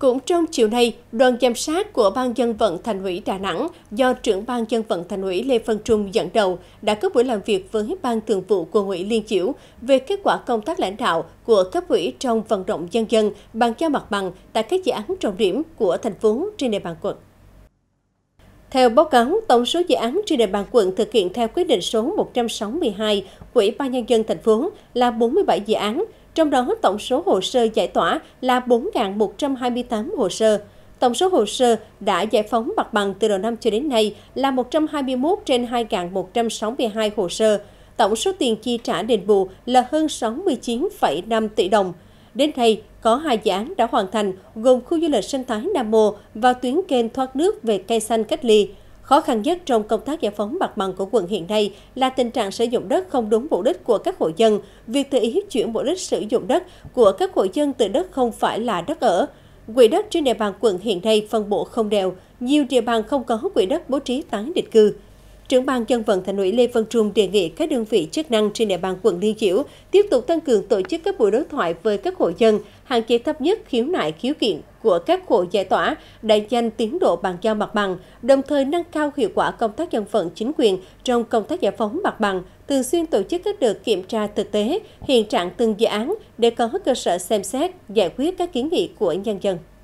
Cũng trong chiều nay, đoàn giám sát của Ban dân vận Thành ủy Đà Nẵng do trưởng Ban dân vận Thành ủy Lê Văn Trung dẫn đầu đã có buổi làm việc với Ban thường vụ của ủy Liên Chiểu về kết quả công tác lãnh đạo của cấp ủy trong vận động dân dân bàn giao mặt bằng tại các dự án trọng điểm của thành phố trên địa bàn quận. Theo báo cáo, tổng số dự án trên địa bàn quận thực hiện theo quyết định số 162 ủy ban nhân dân thành phố là 47 dự án, trong đó tổng số hồ sơ giải tỏa là 4.128 hồ sơ. Tổng số hồ sơ đã giải phóng mặt bằng từ đầu năm cho đến nay là 121 trên 2.162 hồ sơ. Tổng số tiền chi trả đền bù là hơn 69,5 tỷ đồng. Đến nay, có hai dự án đã hoàn thành, gồm khu du lịch sinh thái Nam Mô và tuyến kênh thoát nước về cây xanh cách ly. Khó khăn nhất trong công tác giải phóng mặt bằng của quận hiện nay là tình trạng sử dụng đất không đúng mục đích của các hộ dân. Việc tự ý chuyển mục đích sử dụng đất của các hộ dân từ đất không phải là đất ở. Quỹ đất trên địa bàn quận hiện nay phân bổ không đều, nhiều địa bàn không có quỹ đất bố trí tái định cư trưởng ban dân vận thành ủy Lê Văn Trung đề nghị các đơn vị chức năng trên địa bàn quận Liên Chiểu tiếp tục tăng cường tổ chức các buổi đối thoại với các hộ dân, hạn chế thấp nhất khiếu nại khiếu kiện của các hộ giải tỏa, đẩy nhanh tiến độ bàn giao mặt bằng, đồng thời nâng cao hiệu quả công tác dân vận chính quyền trong công tác giải phóng mặt bằng, thường xuyên tổ chức các đợt kiểm tra thực tế, hiện trạng từng dự án để có cơ sở xem xét, giải quyết các kiến nghị của nhân dân.